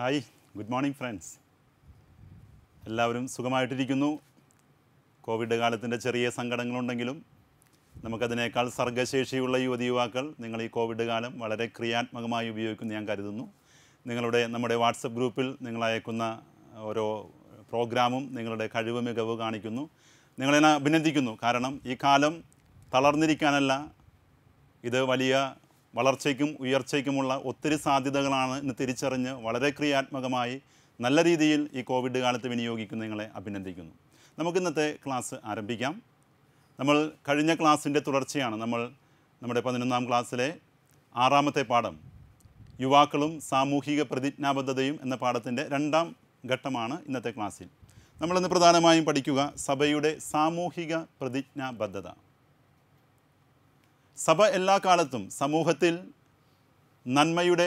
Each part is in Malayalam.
ഹായ് ഗുഡ് മോർണിംഗ് ഫ്രണ്ട്സ് എല്ലാവരും സുഖമായിട്ടിരിക്കുന്നു കോവിഡ് കാലത്തിൻ്റെ ചെറിയ സങ്കടങ്ങളുണ്ടെങ്കിലും നമുക്കതിനേക്കാൾ സർഗശേഷിയുള്ള യുവതി യുവാക്കൾ നിങ്ങൾ ഈ കോവിഡ് കാലം വളരെ ക്രിയാത്മകമായി ഉപയോഗിക്കുന്നു ഞാൻ കരുതുന്നു നിങ്ങളുടെ നമ്മുടെ വാട്സപ്പ് ഗ്രൂപ്പിൽ നിങ്ങൾ അയക്കുന്ന ഓരോ പ്രോഗ്രാമും നിങ്ങളുടെ കഴിവ് മികവ് കാണിക്കുന്നു നിങ്ങളെന്നെ അഭിനന്ദിക്കുന്നു കാരണം ഈ കാലം തളർന്നിരിക്കാനല്ല ഇത് വലിയ വളർച്ചയ്ക്കും ഉയർച്ചയ്ക്കുമുള്ള ഒത്തിരി സാധ്യതകളാണ് ഇന്ന് തിരിച്ചറിഞ്ഞ് വളരെ ക്രിയാത്മകമായി നല്ല രീതിയിൽ ഈ കോവിഡ് കാലത്ത് വിനിയോഗിക്കുന്ന നിങ്ങളെ അഭിനന്ദിക്കുന്നു നമുക്കിന്നത്തെ ക്ലാസ് ആരംഭിക്കാം നമ്മൾ കഴിഞ്ഞ ക്ലാസ്സിൻ്റെ തുടർച്ചയാണ് നമ്മൾ നമ്മുടെ പതിനൊന്നാം ക്ലാസ്സിലെ ആറാമത്തെ പാഠം യുവാക്കളും സാമൂഹിക പ്രതിജ്ഞാബദ്ധതയും എന്ന പാഠത്തിൻ്റെ രണ്ടാം ഘട്ടമാണ് ഇന്നത്തെ ക്ലാസ്സിൽ നമ്മളിന്ന് പ്രധാനമായും പഠിക്കുക സഭയുടെ സാമൂഹിക പ്രതിജ്ഞാബദ്ധത സഭ എല്ലാ കാലത്തും സമൂഹത്തിൽ നന്മയുടെ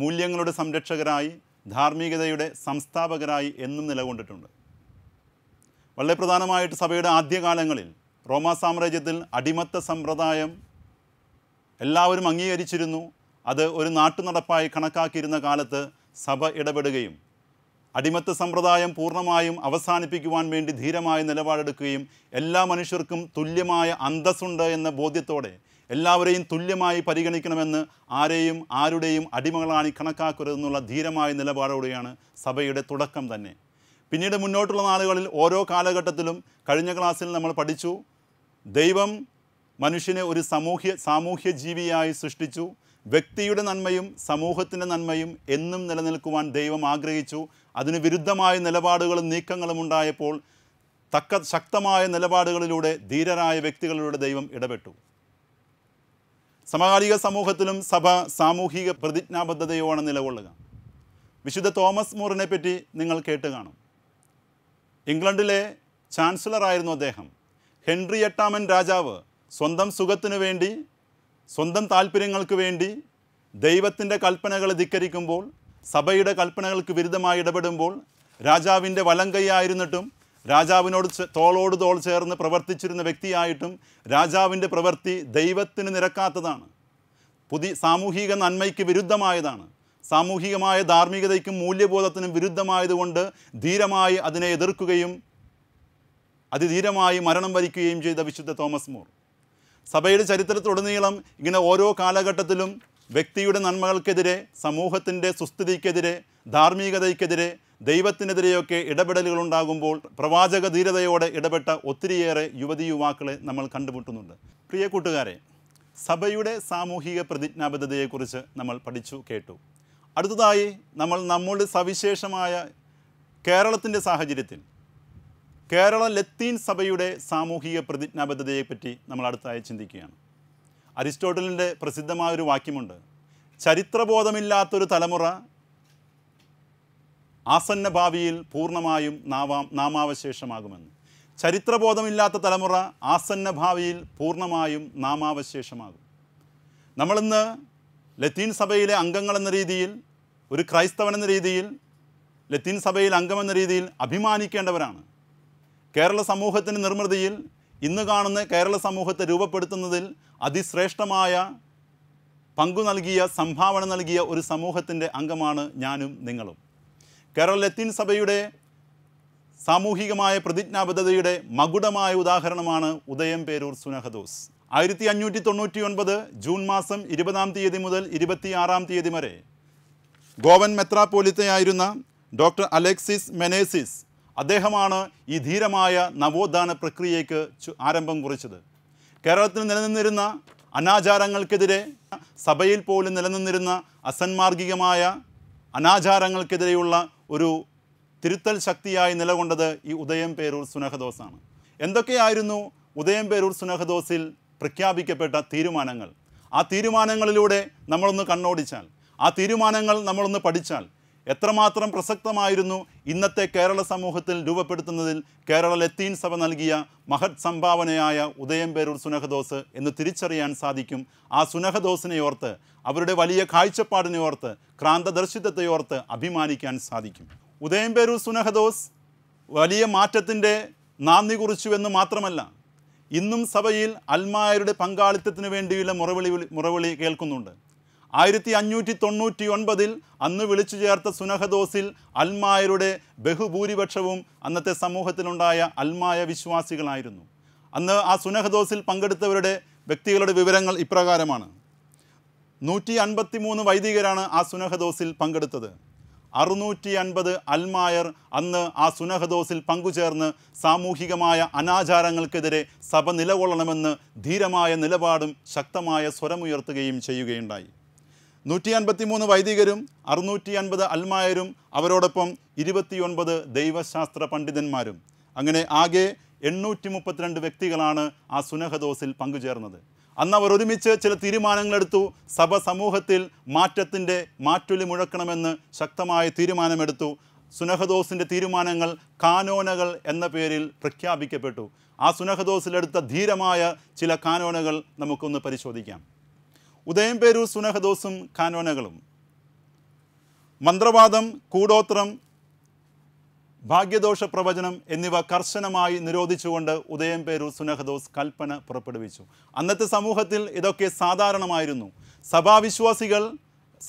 മൂല്യങ്ങളുടെ സംരക്ഷകരായി ധാർമ്മികതയുടെ സംസ്ഥാപകരായി എന്നും നിലകൊണ്ടിട്ടുണ്ട് വളരെ പ്രധാനമായിട്ട് സഭയുടെ ആദ്യകാലങ്ങളിൽ റോമാ സാമ്രാജ്യത്തിൽ അടിമത്ത സമ്പ്രദായം എല്ലാവരും അംഗീകരിച്ചിരുന്നു അത് ഒരു നാട്ടു നടപ്പായി കണക്കാക്കിയിരുന്ന കാലത്ത് സഭ ഇടപെടുകയും അടിമത്ത സമ്പ്രദായം പൂർണ്ണമായും അവസാനിപ്പിക്കുവാൻ വേണ്ടി ധീരമായ നിലപാടെടുക്കുകയും എല്ലാ മനുഷ്യർക്കും തുല്യമായ അന്തസ്സുണ്ട് എന്ന ബോധ്യത്തോടെ എല്ലാവരെയും തുല്യമായി പരിഗണിക്കണമെന്ന് ആരെയും ആരുടെയും അടിമകളാണി കണക്കാക്കരുതെന്നുള്ള ധീരമായ നിലപാടോടെയാണ് സഭയുടെ തുടക്കം തന്നെ പിന്നീട് മുന്നോട്ടുള്ള നാളുകളിൽ ഓരോ കാലഘട്ടത്തിലും കഴിഞ്ഞ ക്ലാസ്സിൽ നമ്മൾ പഠിച്ചു ദൈവം മനുഷ്യനെ ഒരു സാമൂഹ്യ സാമൂഹ്യ ജീവിയായി സൃഷ്ടിച്ചു വ്യക്തിയുടെ നന്മയും സമൂഹത്തിൻ്റെ നന്മയും എന്നും നിലനിൽക്കുവാൻ ദൈവം ആഗ്രഹിച്ചു അതിന് വിരുദ്ധമായ നിലപാടുകളും നീക്കങ്ങളും ഉണ്ടായപ്പോൾ തക്ക ശക്തമായ നിലപാടുകളിലൂടെ ധീരരായ വ്യക്തികളിലൂടെ ദൈവം ഇടപെട്ടു സമകാലിക സമൂഹത്തിലും സഭ സാമൂഹിക പ്രതിജ്ഞാബദ്ധതയുമാണ് നിലകൊള്ളുക വിശുദ്ധ തോമസ് മൂറിനെ പറ്റി നിങ്ങൾ കേട്ട് കാണും ഇംഗ്ലണ്ടിലെ ചാൻസലറായിരുന്നു അദ്ദേഹം ഹെൻറി എട്ടാമൻ രാജാവ് സ്വന്തം സുഖത്തിനു വേണ്ടി സ്വന്തം താല്പര്യങ്ങൾക്ക് വേണ്ടി ദൈവത്തിൻ്റെ കൽപ്പനകളെ ധിക്കരിക്കുമ്പോൾ സഭയുടെ കൽപ്പനകൾക്ക് വിരുദ്ധമായി ഇടപെടുമ്പോൾ രാജാവിൻ്റെ വലങ്കൈയായിരുന്നിട്ടും രാജാവിനോട് തോളോട് തോൾ ചേർന്ന് പ്രവർത്തിച്ചിരുന്ന വ്യക്തിയായിട്ടും രാജാവിൻ്റെ പ്രവൃത്തി ദൈവത്തിന് നിരക്കാത്തതാണ് പുതിയ സാമൂഹിക നന്മയ്ക്ക് വിരുദ്ധമായതാണ് സാമൂഹികമായ ധാർമ്മികതയ്ക്കും മൂല്യബോധത്തിനും വിരുദ്ധമായതുകൊണ്ട് ധീരമായി അതിനെ എതിർക്കുകയും അതിധീരമായി മരണം വരിക്കുകയും ചെയ്ത വിശുദ്ധ തോമസ് മോർ സഭയുടെ ചരിത്രത്തിലുടനീളം ഇങ്ങനെ ഓരോ കാലഘട്ടത്തിലും വ്യക്തിയുടെ നന്മകൾക്കെതിരെ സമൂഹത്തിൻ്റെ സുസ്ഥിതിക്കെതിരെ ധാർമ്മികതയ്ക്കെതിരെ ദൈവത്തിനെതിരെയൊക്കെ ഇടപെടലുകൾ ഉണ്ടാകുമ്പോൾ പ്രവാചക ധീരതയോടെ ഇടപെട്ട ഒത്തിരിയേറെ യുവതി യുവാക്കളെ നമ്മൾ കണ്ടുമുട്ടുന്നുണ്ട് പ്രിയ കൂട്ടുകാരെ സഭയുടെ സാമൂഹിക പ്രതിജ്ഞാബദ്ധതയെക്കുറിച്ച് നമ്മൾ പഠിച്ചു കേട്ടു അടുത്തതായി നമ്മൾ നമ്മളുടെ സവിശേഷമായ കേരളത്തിൻ്റെ സാഹചര്യത്തിൽ കേരള ലത്തീൻ സഭയുടെ സാമൂഹിക പ്രതിജ്ഞാബദ്ധതയെപ്പറ്റി നമ്മൾ അടുത്തായി ചിന്തിക്കുകയാണ് അരിസ്റ്റോട്ടലിൻ്റെ പ്രസിദ്ധമായ ഒരു വാക്യമുണ്ട് ചരിത്രബോധമില്ലാത്തൊരു തലമുറ ആസന്ന ഭാവിയിൽ പൂർണ്ണമായും നാവാ നാമാവശേഷമാകുമെന്ന് ചരിത്രബോധമില്ലാത്ത തലമുറ ആസന്ന ഭാവിയിൽ പൂർണ്ണമായും നാമാവശേഷമാകും നമ്മളിന്ന് ലത്തീൻ സഭയിലെ അംഗങ്ങളെന്ന രീതിയിൽ ഒരു ക്രൈസ്തവനെന്ന രീതിയിൽ ലത്തീൻ സഭയിൽ അംഗമെന്ന രീതിയിൽ അഭിമാനിക്കേണ്ടവരാണ് കേരള സമൂഹത്തിൻ്റെ നിർമ്മിതിയിൽ ഇന്ന് കാണുന്ന കേരള സമൂഹത്തെ രൂപപ്പെടുത്തുന്നതിൽ അതിശ്രേഷ്ഠമായ പങ്കു നൽകിയ സംഭാവന നൽകിയ ഒരു സമൂഹത്തിൻ്റെ അംഗമാണ് ഞാനും നിങ്ങളും കേരള ലത്തീൻ സഭയുടെ സാമൂഹികമായ പ്രതിജ്ഞാബദ്ധതയുടെ മകുടമായ ഉദാഹരണമാണ് ഉദയം പേരൂർ സുനഹദോസ് ആയിരത്തി അഞ്ഞൂറ്റി തൊണ്ണൂറ്റി ഒൻപത് ജൂൺ മാസം ഇരുപതാം തീയതി മുതൽ ഇരുപത്തിയാറാം തീയതി വരെ ഗോവൻ മെത്രാപ്പോലിത്തയായിരുന്ന ഡോക്ടർ അലക്സിസ് മെനേസിസ് അദ്ദേഹമാണ് ഈ ധീരമായ നവോത്ഥാന പ്രക്രിയയ്ക്ക് ആരംഭം കുറിച്ചത് കേരളത്തിൽ നിലനിന്നിരുന്ന അനാചാരങ്ങൾക്കെതിരെ സഭയിൽ പോലും നിലനിന്നിരുന്ന അസന്മാർഗികമായ അനാചാരങ്ങൾക്കെതിരെയുള്ള ഒരു തിരുത്തൽ ശക്തിയായി നിലകൊണ്ടത് ഈ ഉദയം പേരൂർ സുനഹദോസാണ് എന്തൊക്കെയായിരുന്നു ഉദയം പേരൂർ സുനഹദോസിൽ പ്രഖ്യാപിക്കപ്പെട്ട തീരുമാനങ്ങൾ ആ തീരുമാനങ്ങളിലൂടെ നമ്മളൊന്ന് കണ്ണോടിച്ചാൽ ആ തീരുമാനങ്ങൾ നമ്മളൊന്ന് പഠിച്ചാൽ എത്രമാത്രം പ്രസക്തമായിരുന്നു ഇന്നത്തെ കേരള സമൂഹത്തിൽ രൂപപ്പെടുത്തുന്നതിൽ കേരള ലത്തീൻ സഭ നൽകിയ മഹത് സംഭാവനയായ ഉദയംപേരൂർ സുനഹദോസ് എന്ന് തിരിച്ചറിയാൻ സാധിക്കും ആ സുനഹദോസിനെ ഓർത്ത് അവരുടെ വലിയ കാഴ്ചപ്പാടിനെ ഓർത്ത് ക്രാന്തദർശിത്വത്തെ ഓർത്ത് അഭിമാനിക്കാൻ സാധിക്കും ഉദയംപേരൂർ സുനഹദോസ് വലിയ മാറ്റത്തിൻ്റെ നാന്ദി എന്ന് മാത്രമല്ല ഇന്നും സഭയിൽ അൽമായരുടെ പങ്കാളിത്തത്തിന് വേണ്ടിയുള്ള മുറവിളി മുറവിളി കേൾക്കുന്നുണ്ട് ആയിരത്തി അഞ്ഞൂറ്റി തൊണ്ണൂറ്റി ഒൻപതിൽ അന്ന് വിളിച്ചു ചേർത്ത സുനഹദോസിൽ അൽമായരുടെ ബഹുഭൂരിപക്ഷവും അന്നത്തെ സമൂഹത്തിലുണ്ടായ അൽമായ വിശ്വാസികളായിരുന്നു അന്ന് ആ സുനഹദോസിൽ പങ്കെടുത്തവരുടെ വ്യക്തികളുടെ വിവരങ്ങൾ ഇപ്രകാരമാണ് നൂറ്റി അൻപത്തി മൂന്ന് വൈദികരാണ് ആ സുനഹദോസിൽ പങ്കെടുത്തത് അറുന്നൂറ്റി അൻപത് അൽമായർ അന്ന് ആ സുനഹദോസിൽ പങ്കുചേർന്ന് സാമൂഹികമായ അനാചാരങ്ങൾക്കെതിരെ സഭ നിലകൊള്ളണമെന്ന് ധീരമായ നിലപാടും ശക്തമായ സ്വരമുയർത്തുകയും ചെയ്യുകയുണ്ടായി നൂറ്റി അൻപത്തി മൂന്ന് വൈദികരും അറുന്നൂറ്റി അൻപത് അൽമായരും അവരോടൊപ്പം ഇരുപത്തിയൊൻപത് ദൈവശാസ്ത്ര പണ്ഡിതന്മാരും അങ്ങനെ ആകെ എണ്ണൂറ്റി മുപ്പത്തിരണ്ട് വ്യക്തികളാണ് ആ സുനഹദോസിൽ പങ്കുചേർന്നത് അന്ന് അവർ ഒരുമിച്ച് ചില തീരുമാനങ്ങളെടുത്തു സഭ സമൂഹത്തിൽ മാറ്റത്തിൻ്റെ മാറ്റൊലി മുഴക്കണമെന്ന് ശക്തമായ തീരുമാനമെടുത്തു സുനഹദോസിൻ്റെ തീരുമാനങ്ങൾ കാനോനകൾ എന്ന പേരിൽ പ്രഖ്യാപിക്കപ്പെട്ടു ആ സുനഹദോസിലെടുത്ത ധീരമായ ചില കാനോനകൾ നമുക്കൊന്ന് പരിശോധിക്കാം ഉദയംപേരൂർ സുനഹദോസും കാനോനകളും മന്ത്രവാദം കൂടോത്രം ഭാഗ്യദോഷ പ്രവചനം എന്നിവ കർശനമായി നിരോധിച്ചുകൊണ്ട് ഉദയംപേരൂർ സുനഹദോസ് കൽപ്പന പുറപ്പെടുവിച്ചു അന്നത്തെ സമൂഹത്തിൽ ഇതൊക്കെ സാധാരണമായിരുന്നു സഭാവിശ്വാസികൾ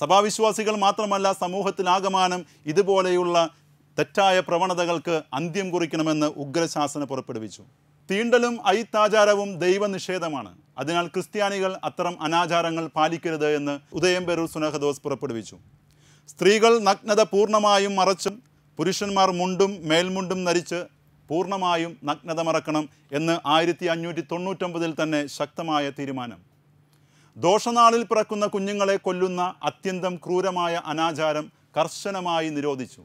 സഭാവിശ്വാസികൾ മാത്രമല്ല സമൂഹത്തിലാകമാനം ഇതുപോലെയുള്ള തെറ്റായ പ്രവണതകൾക്ക് അന്ത്യം കുറിക്കണമെന്ന് ഉഗ്രശാസന പുറപ്പെടുവിച്ചു തീണ്ടലും ഐത്താചാരവും ദൈവനിഷേധമാണ് അതിനാൽ ക്രിസ്ത്യാനികൾ അത്തരം അനാചാരങ്ങൾ പാലിക്കരുത് എന്ന് ഉദയംപേരൂർ സുനഹദോസ് പുറപ്പെടുവിച്ചു സ്ത്രീകൾ നഗ്നത പൂർണ്ണമായും മറച്ചും പുരുഷന്മാർ മുണ്ടും മേൽമുണ്ടും ധരിച്ച് പൂർണ്ണമായും നഗ്നത മറക്കണം എന്ന് ആയിരത്തി അഞ്ഞൂറ്റി തൊണ്ണൂറ്റൊമ്പതിൽ തന്നെ ശക്തമായ തീരുമാനം ദോഷനാളിൽ പിറക്കുന്ന കുഞ്ഞുങ്ങളെ കൊല്ലുന്ന അത്യന്തം ക്രൂരമായ അനാചാരം കർശനമായി നിരോധിച്ചു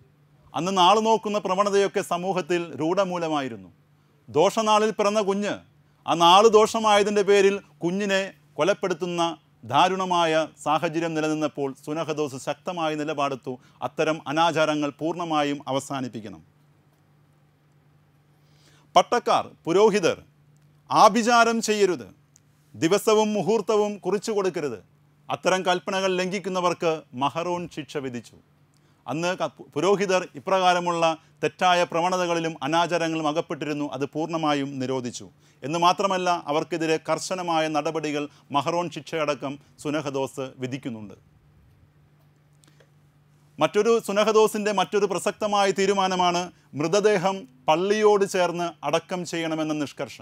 അന്ന് നാളു നോക്കുന്ന പ്രവണതയൊക്കെ സമൂഹത്തിൽ രൂഢമൂലമായിരുന്നു ദോഷനാളിൽ പിറന്ന കുഞ്ഞ് ആ നാള് ദോഷമായതിൻ്റെ പേരിൽ കുഞ്ഞിനെ കൊലപ്പെടുത്തുന്ന ദാരുണമായ സാഹചര്യം നിലനിന്നപ്പോൾ സുനഹദോസ് ശക്തമായി നിലപാടെത്തു അത്തരം അനാചാരങ്ങൾ പൂർണ്ണമായും അവസാനിപ്പിക്കണം പട്ടക്കാർ പുരോഹിതർ ആഭിചാരം ചെയ്യരുത് ദിവസവും മുഹൂർത്തവും കുറിച്ചു കൊടുക്കരുത് അത്തരം കൽപ്പനകൾ ലംഘിക്കുന്നവർക്ക് മഹറോൺ ശിക്ഷ വിധിച്ചു അന്ന് പുരോഹിതർ ഇപ്രകാരമുള്ള തെറ്റായ പ്രവണതകളിലും അനാചാരങ്ങളും അകപ്പെട്ടിരുന്നു അത് പൂർണ്ണമായും നിരോധിച്ചു എന്ന് മാത്രമല്ല അവർക്കെതിരെ കർശനമായ നടപടികൾ മഹറോൺ ശിക്ഷയടക്കം സുനഹദോസ് വിധിക്കുന്നുണ്ട് മറ്റൊരു സുനഹദോസിൻ്റെ മറ്റൊരു പ്രസക്തമായ തീരുമാനമാണ് മൃതദേഹം പള്ളിയോട് ചേർന്ന് അടക്കം ചെയ്യണമെന്ന നിഷ്കർഷ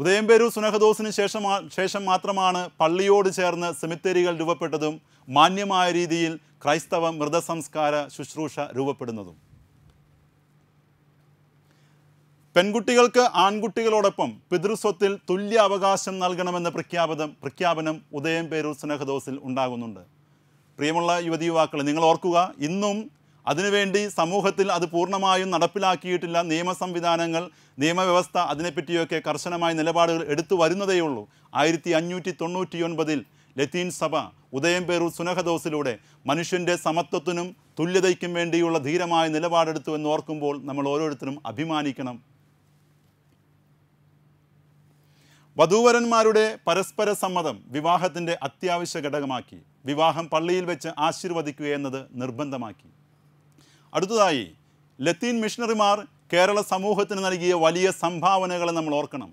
ഉദയംപേരൂർ സുനഹദോസിന് ശേഷം ശേഷം മാത്രമാണ് പള്ളിയോട് ചേർന്ന് സെമിത്തേരികൾ രൂപപ്പെട്ടതും മാന്യമായ രീതിയിൽ ക്രൈസ്തവ മൃതസംസ്കാര ശുശ്രൂഷ രൂപപ്പെടുന്നതും പെൺകുട്ടികൾക്ക് ആൺകുട്ടികളോടൊപ്പം പിതൃസ്വത്തിൽ തുല്യ അവകാശം നൽകണമെന്ന പ്രഖ്യാപനം പ്രഖ്യാപനം ഉദയം പേരൂർ സ്നേഹദോസിൽ ഉണ്ടാകുന്നുണ്ട് പ്രിയമുള്ള യുവതി യുവാക്കളെ നിങ്ങൾ ഓർക്കുക ഇന്നും അതിനുവേണ്ടി സമൂഹത്തിൽ അത് പൂർണ്ണമായും നടപ്പിലാക്കിയിട്ടില്ല നിയമ സംവിധാനങ്ങൾ നിയമവ്യവസ്ഥ അതിനെപ്പറ്റിയൊക്കെ കർശനമായ നിലപാടുകൾ എടുത്തു വരുന്നതേയുള്ളൂ ആയിരത്തി അഞ്ഞൂറ്റി തൊണ്ണൂറ്റി ഒൻപതിൽ ലത്തീൻ സഭ ഉദയം പേറു സുനഹദോസിലൂടെ മനുഷ്യൻ്റെ സമത്വത്തിനും തുല്യതയ്ക്കും വേണ്ടിയുള്ള ധീരമായ നിലപാടെടുത്തു എന്ന് ഓർക്കുമ്പോൾ നമ്മൾ ഓരോരുത്തരും അഭിമാനിക്കണം വധൂവരന്മാരുടെ പരസ്പര സമ്മതം വിവാഹത്തിൻ്റെ അത്യാവശ്യ ഘടകമാക്കി വിവാഹം പള്ളിയിൽ വെച്ച് ആശീർവദിക്കുക എന്നത് നിർബന്ധമാക്കി അടുത്തതായി ലത്തീൻ മിഷണറിമാർ കേരള സമൂഹത്തിന് നൽകിയ വലിയ സംഭാവനകളെ നമ്മൾ ഓർക്കണം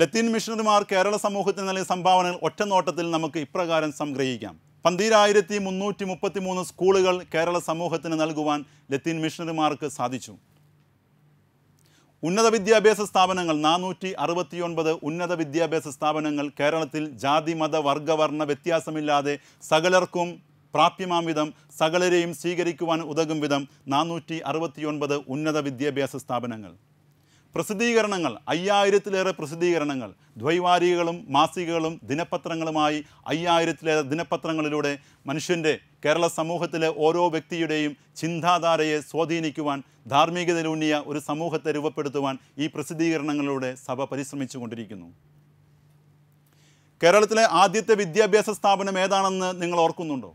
ലത്തീൻ മിഷണറിമാർ കേരള സമൂഹത്തിന് നൽകിയ സംഭാവനകൾ ഒറ്റനോട്ടത്തിൽ നമുക്ക് ഇപ്രകാരം സംഗ്രഹിക്കാം പന്തിരായിരത്തി മുന്നൂറ്റി മുപ്പത്തി മൂന്ന് സ്കൂളുകൾ കേരള സമൂഹത്തിന് നൽകുവാൻ ലത്തീൻ മിഷണറിമാർക്ക് സാധിച്ചു ഉന്നത വിദ്യാഭ്യാസ സ്ഥാപനങ്ങൾ നാനൂറ്റി അറുപത്തിയൊൻപത് ഉന്നത വിദ്യാഭ്യാസ സ്ഥാപനങ്ങൾ കേരളത്തിൽ ജാതി മത വർഗവർണ്ണ വ്യത്യാസമില്ലാതെ സകലർക്കും പ്രാപ്യമാം വിധം സകലരെയും സ്വീകരിക്കുവാൻ ഉതകും വിധം നാനൂറ്റി അറുപത്തിയൊൻപത് ഉന്നത വിദ്യാഭ്യാസ സ്ഥാപനങ്ങൾ പ്രസിദ്ധീകരണങ്ങൾ അയ്യായിരത്തിലേറെ പ്രസിദ്ധീകരണങ്ങൾ ദ്വൈവാരികളും മാസികകളും ദിനപത്രങ്ങളുമായി അയ്യായിരത്തിലേറെ ദിനപത്രങ്ങളിലൂടെ മനുഷ്യൻ്റെ കേരള സമൂഹത്തിലെ ഓരോ വ്യക്തിയുടെയും ചിന്താധാരയെ സ്വാധീനിക്കുവാൻ ധാർമ്മികതയിലൂന്നിയ ഒരു സമൂഹത്തെ രൂപപ്പെടുത്തുവാൻ ഈ പ്രസിദ്ധീകരണങ്ങളിലൂടെ സഭ പരിശ്രമിച്ചു കൊണ്ടിരിക്കുന്നു കേരളത്തിലെ ആദ്യത്തെ വിദ്യാഭ്യാസ സ്ഥാപനം ഏതാണെന്ന് നിങ്ങൾ ഓർക്കുന്നുണ്ടോ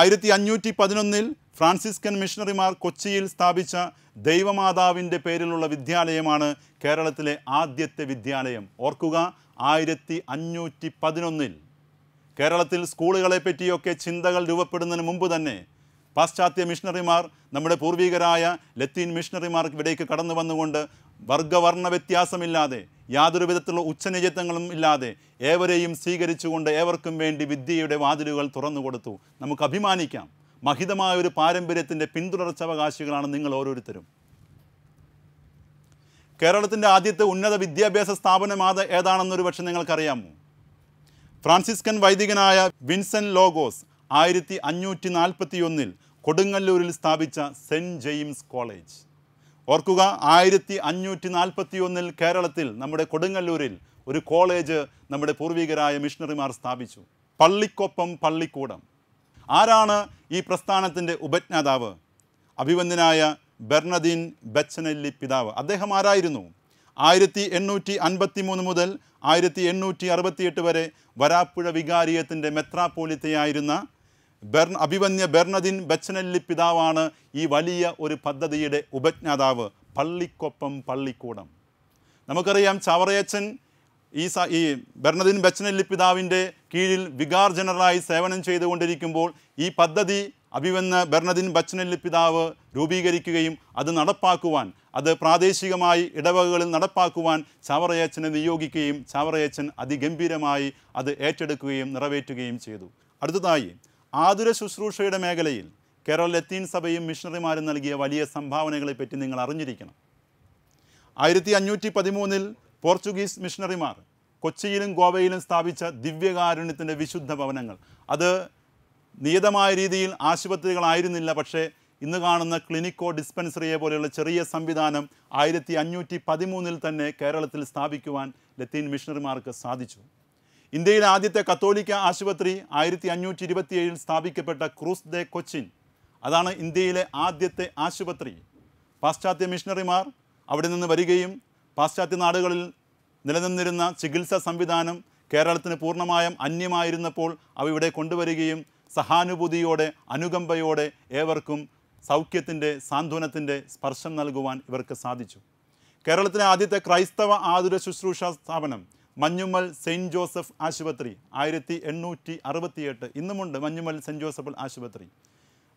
ആയിരത്തി അഞ്ഞൂറ്റി പതിനൊന്നിൽ ഫ്രാൻസിസ്കൻ മിഷണറിമാർ കൊച്ചിയിൽ സ്ഥാപിച്ച ദൈവമാതാവിൻ്റെ പേരിലുള്ള വിദ്യാലയമാണ് കേരളത്തിലെ ആദ്യത്തെ വിദ്യാലയം ഓർക്കുക ആയിരത്തി അഞ്ഞൂറ്റി പതിനൊന്നിൽ കേരളത്തിൽ സ്കൂളുകളെ പറ്റിയൊക്കെ ചിന്തകൾ രൂപപ്പെടുന്നതിന് മുമ്പ് തന്നെ പാശ്ചാത്യ മിഷണറിമാർ നമ്മുടെ പൂർവികരായ ലത്തീൻ മിഷണറിമാർ ഇവിടേക്ക് കടന്നു വന്നുകൊണ്ട് വർഗവർണ്ണ വ്യത്യാസമില്ലാതെ യാതൊരു വിധത്തിലുള്ള ഉച്ചനിജത്വങ്ങളും ഇല്ലാതെ ഏവരെയും സ്വീകരിച്ചുകൊണ്ട് ഏവർക്കും വേണ്ടി വിദ്യയുടെ വാതിലുകൾ തുറന്നു കൊടുത്തു നമുക്ക് അഭിമാനിക്കാം മഹിതമായ ഒരു പാരമ്പര്യത്തിൻ്റെ പിന്തുടർച്ചവകാശികളാണ് നിങ്ങൾ ഓരോരുത്തരും കേരളത്തിൻ്റെ ആദ്യത്തെ ഉന്നത വിദ്യാഭ്യാസ സ്ഥാപനം അത് ഏതാണെന്നൊരു പക്ഷേ നിങ്ങൾക്കറിയാമോ ഫ്രാൻസിസ്കൻ വൈദികനായ വിൻസൻ ലോഗോസ് ആയിരത്തി അഞ്ഞൂറ്റി ഒന്നിൽ കൊടുങ്ങല്ലൂരിൽ സ്ഥാപിച്ച സെൻറ്റ് ജെയിംസ് കോളേജ് ഓർക്കുക ആയിരത്തി അഞ്ഞൂറ്റി ഒന്നിൽ കേരളത്തിൽ നമ്മുടെ കൊടുങ്ങല്ലൂരിൽ ഒരു കോളേജ് നമ്മുടെ പൂർവികരായ മിഷണറിമാർ സ്ഥാപിച്ചു പള്ളിക്കൊപ്പം പള്ളിക്കൂടം ആരാണ് ഈ പ്രസ്ഥാനത്തിൻ്റെ ഉപജ്ഞാതാവ് അഭിവന്ദനായ ബെർണദീൻ ബച്ചനല്ലി പിതാവ് അദ്ദേഹം ആരായിരുന്നു ആയിരത്തി എണ്ണൂറ്റി അൻപത്തി മൂന്ന് മുതൽ ആയിരത്തി എണ്ണൂറ്റി അറുപത്തിയെട്ട് വരെ വരാപ്പുഴ വികാരിയത്തിൻ്റെ മെത്രാപ്പോലിത്തയായിരുന്ന ബെർ അഭിവന്യ ബെർണദീൻ ബച്ചനല്ലി പിതാവാണ് ഈ വലിയ ഒരു പദ്ധതിയുടെ ഉപജ്ഞാതാവ് പള്ളിക്കൊപ്പം പള്ളിക്കൂടം നമുക്കറിയാം ചവറയച്ചൻ ഈ ഈ ബെർണദിൻ ബച്ചനല്ലി പിതാവിൻ്റെ കീഴിൽ വികാർ ജനറലായി സേവനം ചെയ്തുകൊണ്ടിരിക്കുമ്പോൾ ഈ പദ്ധതി അഭിവന്ന ബെർണദിൻ ബച്ചനല്ലി പിതാവ് രൂപീകരിക്കുകയും അത് നടപ്പാക്കുവാൻ അത് പ്രാദേശികമായി ഇടവകകളിൽ നടപ്പാക്കുവാൻ ചാവറയച്ചനെ നിയോഗിക്കുകയും ചാവറയച്ചൻ അതിഗംഭീരമായി അത് ഏറ്റെടുക്കുകയും നിറവേറ്റുകയും ചെയ്തു അടുത്തതായി ആതുര ശുശ്രൂഷയുടെ മേഖലയിൽ കേരള ലത്തീൻ സഭയും മിഷണറിമാരും നൽകിയ വലിയ സംഭാവനകളെപ്പറ്റി നിങ്ങൾ അറിഞ്ഞിരിക്കണം ആയിരത്തി അഞ്ഞൂറ്റി പതിമൂന്നിൽ പോർച്ചുഗീസ് മിഷണറിമാർ കൊച്ചിയിലും ഗോവയിലും സ്ഥാപിച്ച ദിവ്യകാരുണ്യത്തിൻ്റെ വിശുദ്ധ ഭവനങ്ങൾ അത് നിയതമായ രീതിയിൽ ആശുപത്രികളായിരുന്നില്ല പക്ഷേ ഇന്ന് കാണുന്ന ക്ലിനിക്കോ ഡിസ്പെൻസറിയെ പോലെയുള്ള ചെറിയ സംവിധാനം ആയിരത്തി അഞ്ഞൂറ്റി പതിമൂന്നിൽ തന്നെ കേരളത്തിൽ സ്ഥാപിക്കുവാൻ ലത്തീൻ മിഷണറിമാർക്ക് സാധിച്ചു ഇന്ത്യയിലെ ആദ്യത്തെ കത്തോലിക്ക ആശുപത്രി ആയിരത്തി അഞ്ഞൂറ്റി ഇരുപത്തിയേഴിൽ സ്ഥാപിക്കപ്പെട്ട ക്രൂസ് ദേ കൊച്ചിൻ അതാണ് ഇന്ത്യയിലെ ആദ്യത്തെ ആശുപത്രി പാശ്ചാത്യ മിഷണറിമാർ അവിടെ നിന്ന് വരികയും പാശ്ചാത്യ നാടുകളിൽ നിലനിന്നിരുന്ന ചികിത്സാ സംവിധാനം കേരളത്തിന് പൂർണ്ണമായും അന്യമായിരുന്നപ്പോൾ അവ ഇവിടെ കൊണ്ടുവരികയും സഹാനുഭൂതിയോടെ അനുകമ്പയോടെ ഏവർക്കും സൗഖ്യത്തിൻ്റെ സാന്ത്വനത്തിൻ്റെ സ്പർശം നൽകുവാൻ ഇവർക്ക് സാധിച്ചു കേരളത്തിലെ ആദ്യത്തെ ക്രൈസ്തവ ആതുര ശുശ്രൂഷ സ്ഥാപനം മഞ്ഞുമ്മൽ സെയിൻറ്റ് ജോസഫ് ആശുപത്രി ആയിരത്തി എണ്ണൂറ്റി അറുപത്തിയെട്ട് ഇന്നുമുണ്ട് മഞ്ഞുമ്മൽ സെയിൻറ്റ് ജോസഫ് ആശുപത്രി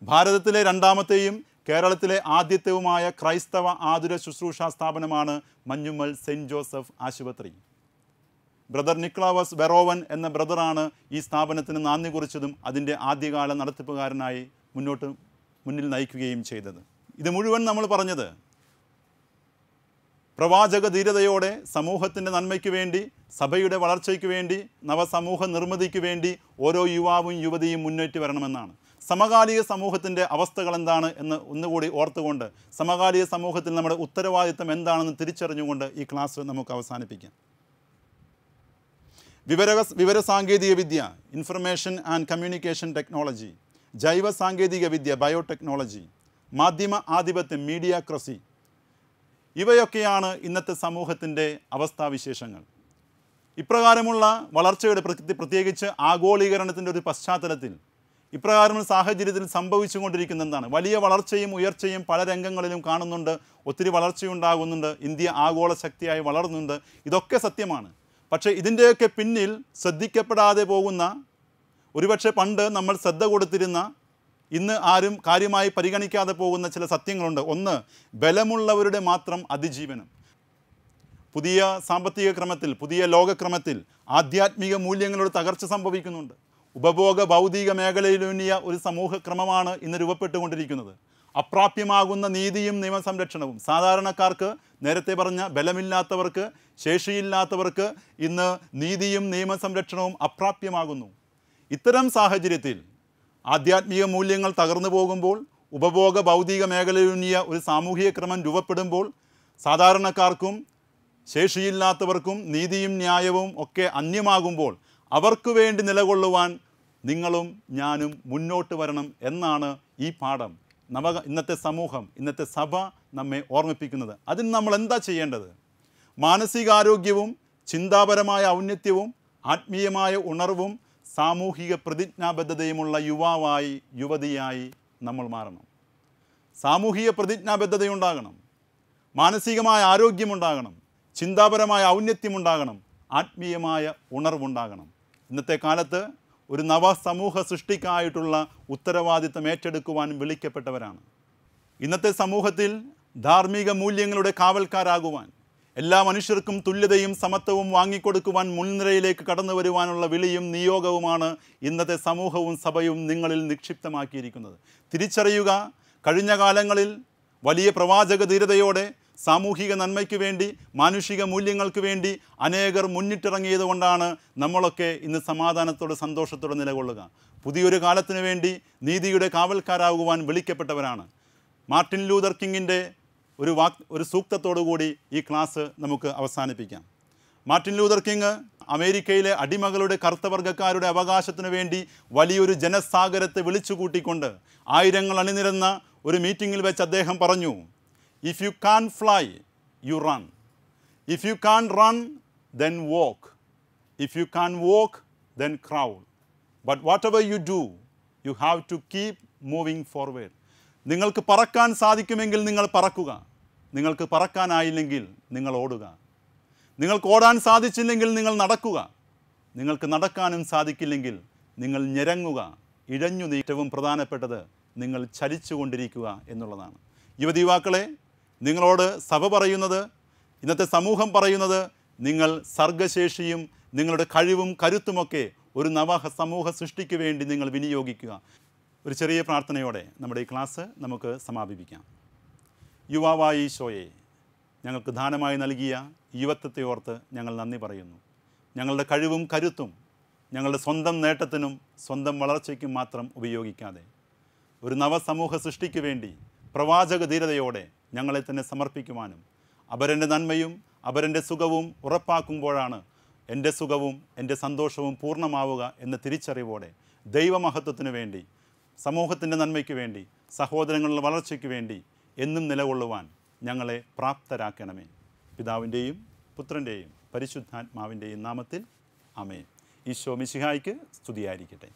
ഭാരതത്തിലെ രണ്ടാമത്തെയും കേരളത്തിലെ ആദ്യത്തെവുമായ ക്രൈസ്തവ ആതുര ശുശ്രൂഷാ സ്ഥാപനമാണ് മഞ്ഞുമ്മൽ സെൻറ്റ് ജോസഫ് ആശുപത്രി ബ്രദർ നിക്ലാവസ് വെറോവൻ എന്ന ബ്രദറാണ് ഈ സ്ഥാപനത്തിന് നാന്ദി കുറിച്ചതും അതിൻ്റെ ആദ്യകാല നടത്തിപ്പുകാരനായി മുന്നോട്ട് മുന്നിൽ നയിക്കുകയും ചെയ്തത് ഇത് മുഴുവൻ നമ്മൾ പറഞ്ഞത് പ്രവാചക ധീരതയോടെ സമൂഹത്തിൻ്റെ നന്മയ്ക്ക് വേണ്ടി സഭയുടെ വളർച്ചയ്ക്ക് വേണ്ടി നവസമൂഹ നിർമ്മിതിക്ക് വേണ്ടി ഓരോ യുവാവും യുവതിയും മുന്നേറ്റി വരണമെന്നാണ് സമകാലിക സമൂഹത്തിൻ്റെ അവസ്ഥകൾ എന്താണ് എന്ന് ഒന്നുകൂടി ഓർത്തുകൊണ്ട് സമകാലിക സമൂഹത്തിൽ നമ്മുടെ ഉത്തരവാദിത്തം എന്താണെന്ന് തിരിച്ചറിഞ്ഞുകൊണ്ട് ഈ ക്ലാസ് നമുക്ക് അവസാനിപ്പിക്കാം വിവര വിവര സാങ്കേതിക വിദ്യ ഇൻഫർമേഷൻ ആൻഡ് കമ്മ്യൂണിക്കേഷൻ ടെക്നോളജി ജൈവ സാങ്കേതിക വിദ്യ ബയോടെക്നോളജി മാധ്യമ ആധിപത്യം മീഡിയ ക്രസി ഇവയൊക്കെയാണ് ഇന്നത്തെ സമൂഹത്തിൻ്റെ അവസ്ഥാവിശേഷങ്ങൾ ഇപ്രകാരമുള്ള വളർച്ചയുടെ പ്രത്യേകിച്ച് ആഗോളീകരണത്തിൻ്റെ ഒരു പശ്ചാത്തലത്തിൽ ഇപ്രകാരമുള്ള സാഹചര്യത്തിൽ സംഭവിച്ചുകൊണ്ടിരിക്കുന്ന എന്താണ് വലിയ വളർച്ചയും ഉയർച്ചയും പല രംഗങ്ങളിലും കാണുന്നുണ്ട് ഒത്തിരി വളർച്ചയുണ്ടാകുന്നുണ്ട് ഇന്ത്യ ആഗോള ശക്തിയായി വളർന്നുണ്ട് ഇതൊക്കെ സത്യമാണ് പക്ഷേ ഇതിൻ്റെയൊക്കെ പിന്നിൽ ശ്രദ്ധിക്കപ്പെടാതെ പോകുന്ന ഒരുപക്ഷെ പണ്ട് നമ്മൾ ശ്രദ്ധ കൊടുത്തിരുന്ന ഇന്ന് ആരും കാര്യമായി പരിഗണിക്കാതെ പോകുന്ന ചില സത്യങ്ങളുണ്ട് ഒന്ന് ബലമുള്ളവരുടെ മാത്രം അതിജീവനം പുതിയ സാമ്പത്തിക ക്രമത്തിൽ പുതിയ ലോകക്രമത്തിൽ ആധ്യാത്മിക മൂല്യങ്ങളുടെ തകർച്ച സംഭവിക്കുന്നുണ്ട് ഉപഭോഗ ഭൗതിക മേഖലയിലൂന്നിയ ഒരു സമൂഹക്രമമാണ് ഇന്ന് രൂപപ്പെട്ടുകൊണ്ടിരിക്കുന്നത് അപ്രാപ്യമാകുന്ന നീതിയും നിയമസംരക്ഷണവും സാധാരണക്കാർക്ക് നേരത്തെ പറഞ്ഞ ബലമില്ലാത്തവർക്ക് ശേഷിയില്ലാത്തവർക്ക് ഇന്ന് നീതിയും നിയമസംരക്ഷണവും അപ്രാപ്യമാകുന്നു ഇത്തരം സാഹചര്യത്തിൽ ആധ്യാത്മിക മൂല്യങ്ങൾ തകർന്നു പോകുമ്പോൾ ഉപഭോഗ ഭൗതിക മേഖലയൂന്നിയ ഒരു സാമൂഹിക ക്രമം രൂപപ്പെടുമ്പോൾ സാധാരണക്കാർക്കും ശേഷിയില്ലാത്തവർക്കും നീതിയും ന്യായവും ഒക്കെ അന്യമാകുമ്പോൾ അവർക്ക് വേണ്ടി നിലകൊള്ളുവാൻ നിങ്ങളും ഞാനും മുന്നോട്ട് വരണം എന്നാണ് ഈ പാഠം നവ ഇന്നത്തെ സമൂഹം ഇന്നത്തെ സഭ നമ്മെ ഓർമ്മിപ്പിക്കുന്നത് അതിന് നമ്മൾ എന്താ ചെയ്യേണ്ടത് മാനസികാരോഗ്യവും ചിന്താപരമായ ഔന്നത്യവും ആത്മീയമായ ഉണർവും സാമൂഹിക പ്രതിജ്ഞാബദ്ധതയുമുള്ള യുവാവായി യുവതിയായി നമ്മൾ മാറണം സാമൂഹിക പ്രതിജ്ഞാബദ്ധതയുണ്ടാകണം മാനസികമായ ആരോഗ്യമുണ്ടാകണം ചിന്താപരമായ ഔന്നത്യമുണ്ടാകണം ആത്മീയമായ ഉണർവുണ്ടാകണം ഇന്നത്തെ കാലത്ത് ഒരു നവസമൂഹ സൃഷ്ടിക്കായിട്ടുള്ള ഉത്തരവാദിത്തം ഏറ്റെടുക്കുവാൻ വിളിക്കപ്പെട്ടവരാണ് ഇന്നത്തെ സമൂഹത്തിൽ ധാർമ്മിക മൂല്യങ്ങളുടെ കാവൽക്കാരാകുവാൻ എല്ലാ മനുഷ്യർക്കും തുല്യതയും സമത്വവും വാങ്ങിക്കൊടുക്കുവാൻ മുൻനിരയിലേക്ക് കടന്നു വരുവാനുള്ള വിളിയും നിയോഗവുമാണ് ഇന്നത്തെ സമൂഹവും സഭയും നിങ്ങളിൽ നിക്ഷിപ്തമാക്കിയിരിക്കുന്നത് തിരിച്ചറിയുക കഴിഞ്ഞ കാലങ്ങളിൽ വലിയ പ്രവാചക ധീരതയോടെ സാമൂഹിക നന്മയ്ക്ക് വേണ്ടി മാനുഷിക മൂല്യങ്ങൾക്ക് വേണ്ടി അനേകർ മുന്നിട്ടിറങ്ങിയത് കൊണ്ടാണ് നമ്മളൊക്കെ ഇന്ന് സമാധാനത്തോടെ സന്തോഷത്തോടെ നിലകൊള്ളുക പുതിയൊരു കാലത്തിനു വേണ്ടി നീതിയുടെ കാവൽക്കാരാകുവാൻ വിളിക്കപ്പെട്ടവരാണ് മാർട്ടിൻ ലൂതർ കിങ്ങിൻ്റെ ഒരു വാക് ഒരു സൂക്തത്തോടു കൂടി ഈ ക്ലാസ് നമുക്ക് അവസാനിപ്പിക്കാം മാർട്ടിൻ ലൂതർ കിങ് അമേരിക്കയിലെ അടിമകളുടെ കറുത്തവർഗക്കാരുടെ അവകാശത്തിനു വേണ്ടി വലിയൊരു ജനസാഗരത്തെ വിളിച്ചു കൂട്ടിക്കൊണ്ട് ആയിരങ്ങൾ അണിനിരന്ന ഒരു മീറ്റിങ്ങിൽ വെച്ച് അദ്ദേഹം പറഞ്ഞു If you can't fly, you run. If you can't run, then walk. If you can't walk, then crawl. But whatever you do, you have to keep moving forward നിങ്ങൾക്ക് പറക്കാൻ സാധിക്കുമെങ്കിൽ നിങ്ങൾ പറക്കുക നിങ്ങൾക്ക് പറക്കാനായില്ലെങ്കിൽ നിങ്ങൾ ഓടുക നിങ്ങൾക്ക് ഓടാൻ സാധിച്ചില്ലെങ്കിൽ നിങ്ങൾ നടക്കുക നിങ്ങൾക്ക് നടക്കാനും സാധിക്കില്ലെങ്കിൽ നിങ്ങൾ ഞെരങ്ങുക ഇഴഞ്ഞു നീറ്റവും പ്രധാനപ്പെട്ടത് നിങ്ങൾ ചലിച്ചുകൊണ്ടിരിക്കുക എന്നുള്ളതാണ് യുവതി യുവാക്കളെ നിങ്ങളോട് സഭ പറയുന്നത് ഇന്നത്തെ സമൂഹം പറയുന്നത് നിങ്ങൾ സർഗശേഷിയും നിങ്ങളുടെ കഴിവും കരുത്തുമൊക്കെ ഒരു നവ സമൂഹ സൃഷ്ടിക്ക് വേണ്ടി നിങ്ങൾ വിനിയോഗിക്കുക ഒരു ചെറിയ പ്രാർത്ഥനയോടെ നമ്മുടെ ഈ ക്ലാസ് നമുക്ക് സമാപിപ്പിക്കാം യുവാവായ ഷോയെ ഞങ്ങൾക്ക് ദാനമായി നൽകിയ യുവത്വത്തെ ഓർത്ത് ഞങ്ങൾ നന്ദി പറയുന്നു ഞങ്ങളുടെ കഴിവും കരുത്തും ഞങ്ങളുടെ സ്വന്തം നേട്ടത്തിനും സ്വന്തം വളർച്ചയ്ക്കും മാത്രം ഉപയോഗിക്കാതെ ഒരു നവസമൂഹ സൃഷ്ടിക്ക് വേണ്ടി പ്രവാചക ധീരതയോടെ ഞങ്ങളെ തന്നെ സമർപ്പിക്കുവാനും അവരെൻ്റെ നന്മയും അവരെൻ്റെ സുഖവും ഉറപ്പാക്കുമ്പോഴാണ് എൻ്റെ സുഖവും എൻ്റെ സന്തോഷവും പൂർണ്ണമാവുക എന്ന തിരിച്ചറിവോടെ ദൈവമഹത്വത്തിനു വേണ്ടി സമൂഹത്തിൻ്റെ നന്മയ്ക്ക് വേണ്ടി സഹോദരങ്ങളുടെ വളർച്ചയ്ക്ക് വേണ്ടി എന്നും നിലകൊള്ളുവാൻ ഞങ്ങളെ പ്രാപ്തരാക്കണമേ പിതാവിൻ്റെയും പുത്രൻ്റെയും പരിശുദ്ധാത്മാവിൻ്റെയും നാമത്തിൽ അമേ ഈശോ മിശിഹായിക്ക് സ്തുതിയായിരിക്കട്ടെ